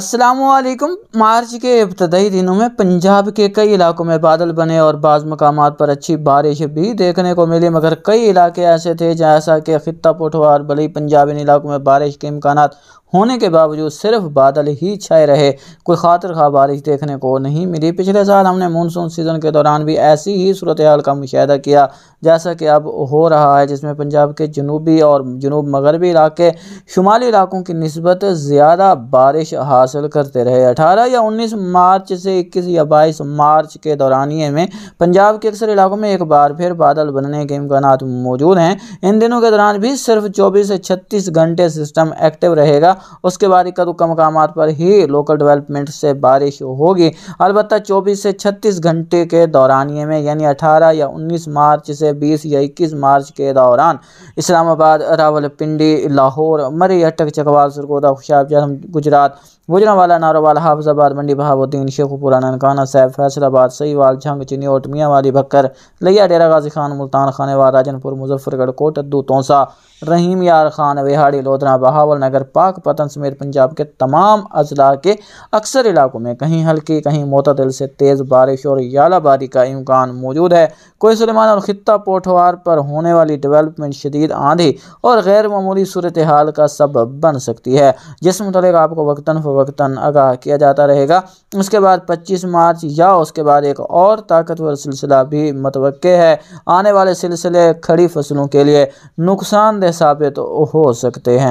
असलकम मार्च के इब्तदाई दिनों में पंजाब के कई इलाकों में बादल बने और बाज़ मकाम पर अच्छी बारिश भी देखने को मिली मगर कई इलाके ऐसे थे जैसा कि खत्ता पोठवार बली पंजाब इन इलाकों में बारिश के इम्कान होने के बावजूद सिर्फ बादल ही छाए रहे कोई खातर खा बारिश देखने को नहीं मिली पिछले साल हमने मानसून सीज़न के दौरान भी ऐसी ही सूरत हाल का मुशाह किया जैसा कि अब हो रहा है जिसमें पंजाब के जनूबी और जनूब मगरबी इलाके शुमाली इलाकों की नस्बत ज़्यादा बारिश हासिल करते रहे अठारह या उन्नीस मार्च से इक्कीस या बाईस मार्च के दौरानिए में पंजाब के अक्सर इलाकों में एक बार फिर बादल बनने के इम्कान मौजूद हैं इन दिनों के दौरान भी सिर्फ चौबीस से छत्तीस घंटे सिस्टम एक्टिव रहेगा उसके बाद इक्का मकाम पर ही लोकल डेवलपमेंट से बारिश होगी अलबत्त चौबीस से छत्तीस घंटे के दौरानिए में यानी अठारह या उन्नीस मार्च से बीस या इक्कीस मार्च के दौरान इस्लामाबाद रावलपिंडी लाहौर मरी अटक चकवाल सरगोदा होशियारजम गुजरात गुजरावाला नारोवाल हाफजाबाद मंडी बहाबुद्दीन शेखपुरा ननकाना साहब फैसलाबाद सईवाल झंग चिनियोट मियाँवाली भक्कर लिया डेरा गाजी खान मुल्तान खान वाल राजनपुर मुजफ्फरगढ़ कोटद्दू तोसा रहीम यार खान विहाड़ी लोधना बहावल नगर पाक वक़ता समेत पंजाब के तमाम अजला के अक्सर इलाकों में कहीं हल्की कहीं मतदल से तेज़ बारिश और यालाबारी का इम्कान मौजूद है कोई सलमान और ख़त्ता पोठवार पर होने वाली डेवलपमेंट शदीद आंधी और गैर मामूली सूरत हाल का सबब बन सकती है जिस मतलब आपको वक्ता फ़वक्ता आगाह किया जाता रहेगा उसके बाद पच्चीस मार्च या उसके बाद एक और ताकतवर सिलसिला भी मतव है आने वाले सिलसिले खड़ी फसलों के लिए नुकसानदेह साबित हो सकते हैं